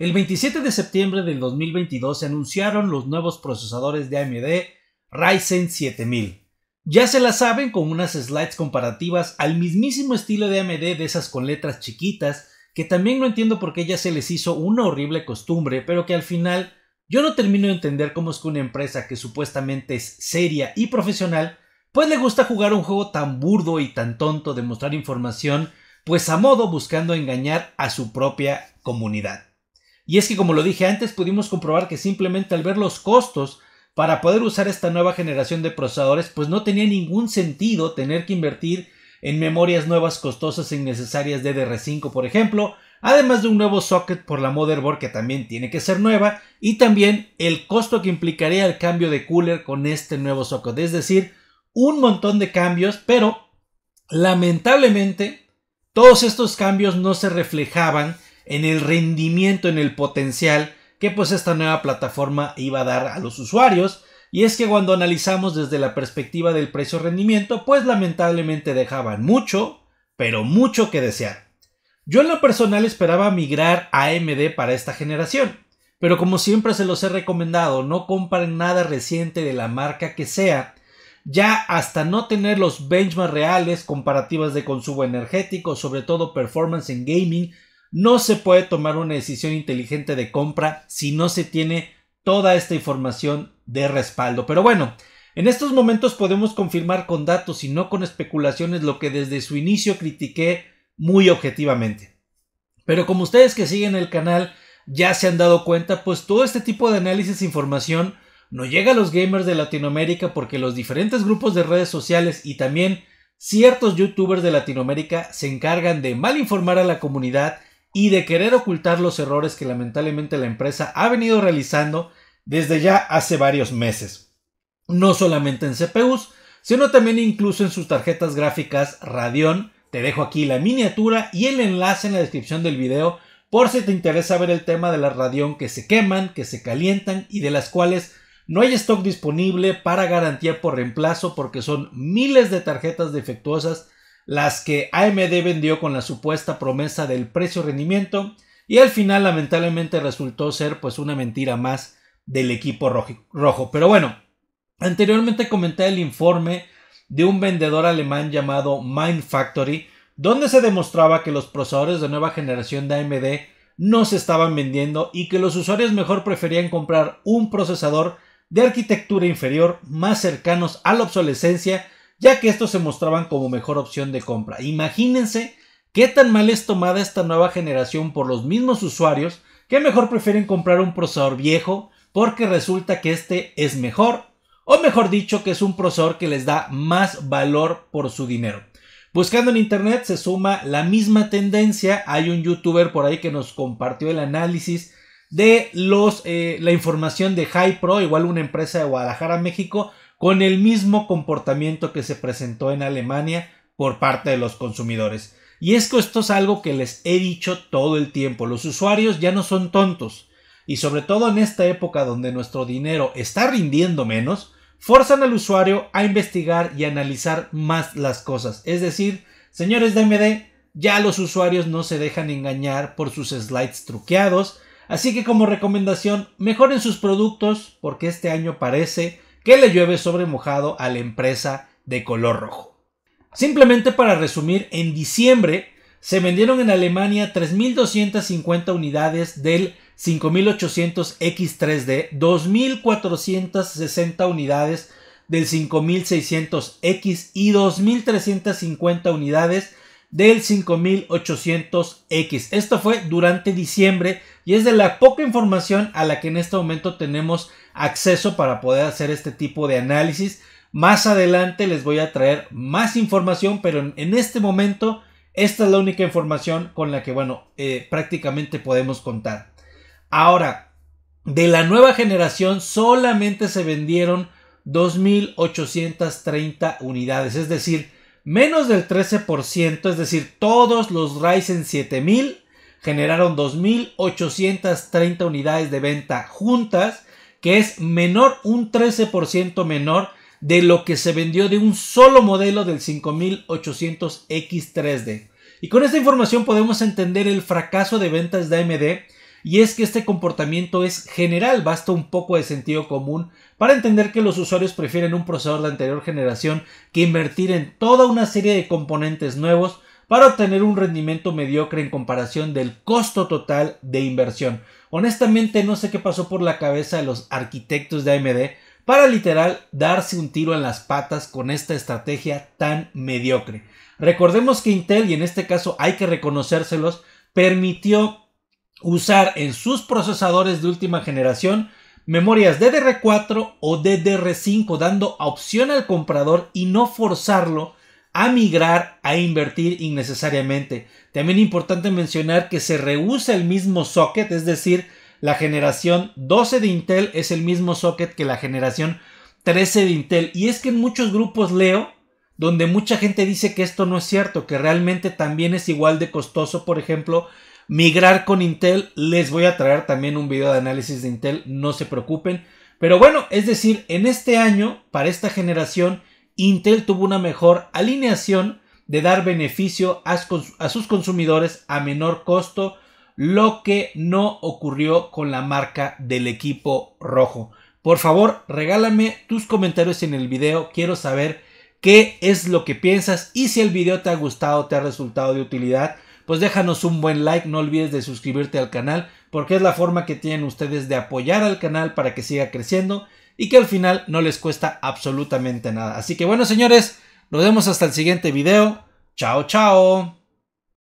El 27 de septiembre del 2022 se anunciaron los nuevos procesadores de AMD Ryzen 7000. Ya se la saben con unas slides comparativas al mismísimo estilo de AMD de esas con letras chiquitas, que también no entiendo por qué ya se les hizo una horrible costumbre, pero que al final yo no termino de entender cómo es que una empresa que supuestamente es seria y profesional, pues le gusta jugar un juego tan burdo y tan tonto de mostrar información, pues a modo buscando engañar a su propia comunidad. Y es que, como lo dije antes, pudimos comprobar que simplemente al ver los costos para poder usar esta nueva generación de procesadores, pues no tenía ningún sentido tener que invertir en memorias nuevas costosas e innecesarias DDR5, por ejemplo, además de un nuevo socket por la motherboard que también tiene que ser nueva, y también el costo que implicaría el cambio de cooler con este nuevo socket, es decir, un montón de cambios, pero lamentablemente todos estos cambios no se reflejaban en el rendimiento, en el potencial que pues esta nueva plataforma iba a dar a los usuarios. Y es que cuando analizamos desde la perspectiva del precio-rendimiento, pues lamentablemente dejaban mucho, pero mucho que desear. Yo en lo personal esperaba migrar a AMD para esta generación, pero como siempre se los he recomendado, no compren nada reciente de la marca que sea, ya hasta no tener los benchmarks reales, comparativas de consumo energético, sobre todo performance en gaming, no se puede tomar una decisión inteligente de compra si no se tiene toda esta información de respaldo. Pero bueno, en estos momentos podemos confirmar con datos y no con especulaciones lo que desde su inicio critiqué muy objetivamente. Pero como ustedes que siguen el canal ya se han dado cuenta, pues todo este tipo de análisis e información no llega a los gamers de Latinoamérica porque los diferentes grupos de redes sociales y también ciertos youtubers de Latinoamérica se encargan de mal informar a la comunidad y de querer ocultar los errores que lamentablemente la empresa ha venido realizando desde ya hace varios meses. No solamente en CPUs, sino también incluso en sus tarjetas gráficas Radeon. Te dejo aquí la miniatura y el enlace en la descripción del video por si te interesa ver el tema de las Radeon que se queman, que se calientan y de las cuales no hay stock disponible para garantía por reemplazo porque son miles de tarjetas defectuosas las que AMD vendió con la supuesta promesa del precio-rendimiento y al final lamentablemente resultó ser pues una mentira más del equipo rojo. Pero bueno, anteriormente comenté el informe de un vendedor alemán llamado Mind Factory, donde se demostraba que los procesadores de nueva generación de AMD no se estaban vendiendo y que los usuarios mejor preferían comprar un procesador de arquitectura inferior más cercanos a la obsolescencia ya que estos se mostraban como mejor opción de compra. Imagínense qué tan mal es tomada esta nueva generación por los mismos usuarios que mejor prefieren comprar un procesador viejo porque resulta que este es mejor, o mejor dicho, que es un procesador que les da más valor por su dinero. Buscando en internet se suma la misma tendencia. Hay un youtuber por ahí que nos compartió el análisis de los, eh, la información de Hypro... Pro, igual una empresa de Guadalajara, México, con el mismo comportamiento que se presentó en Alemania por parte de los consumidores. Y es esto es algo que les he dicho todo el tiempo, los usuarios ya no son tontos, y sobre todo en esta época donde nuestro dinero está rindiendo menos, forzan al usuario a investigar y analizar más las cosas. Es decir, señores de MD, ya los usuarios no se dejan engañar por sus slides truqueados, así que como recomendación, mejoren sus productos porque este año parece que le llueve sobre mojado a la empresa de color rojo. Simplemente para resumir, en diciembre se vendieron en Alemania 3.250 unidades del 5800 X3D, 2.460 unidades del 5600X y 2.350 unidades del 5800X. Esto fue durante diciembre y es de la poca información a la que en este momento tenemos acceso para poder hacer este tipo de análisis. Más adelante les voy a traer más información, pero en este momento esta es la única información con la que, bueno, eh, prácticamente podemos contar. Ahora, de la nueva generación solamente se vendieron 2.830 unidades, es decir, menos del 13%, es decir, todos los Ryzen 7000 generaron 2.830 unidades de venta juntas, que es menor, un 13% menor de lo que se vendió de un solo modelo del 5800X3D. Y con esta información podemos entender el fracaso de ventas de AMD y es que este comportamiento es general, basta un poco de sentido común para entender que los usuarios prefieren un procesador de anterior generación que invertir en toda una serie de componentes nuevos para obtener un rendimiento mediocre en comparación del costo total de inversión. Honestamente no sé qué pasó por la cabeza de los arquitectos de AMD para literal darse un tiro en las patas con esta estrategia tan mediocre. Recordemos que Intel, y en este caso hay que reconocérselos, permitió usar en sus procesadores de última generación memorias DDR4 o DDR5, dando opción al comprador y no forzarlo a migrar a invertir innecesariamente. También importante mencionar que se reusa el mismo socket, es decir, la generación 12 de Intel es el mismo socket que la generación 13 de Intel. Y es que en muchos grupos leo donde mucha gente dice que esto no es cierto, que realmente también es igual de costoso, por ejemplo, migrar con Intel. Les voy a traer también un video de análisis de Intel, no se preocupen. Pero bueno, es decir, en este año, para esta generación, Intel tuvo una mejor alineación de dar beneficio a, sus consumidores a menor costo, lo que no ocurrió con la marca del equipo rojo. Por favor, regálame tus comentarios en el video, quiero saber qué es lo que piensas y si el video te ha gustado, te ha resultado de utilidad pues déjanos un buen like, no olvides de suscribirte al canal, porque es la forma que tienen ustedes de apoyar al canal para que siga creciendo y que al final no les cuesta absolutamente nada. Así que bueno, señores, nos vemos hasta el siguiente video. Chao, chao.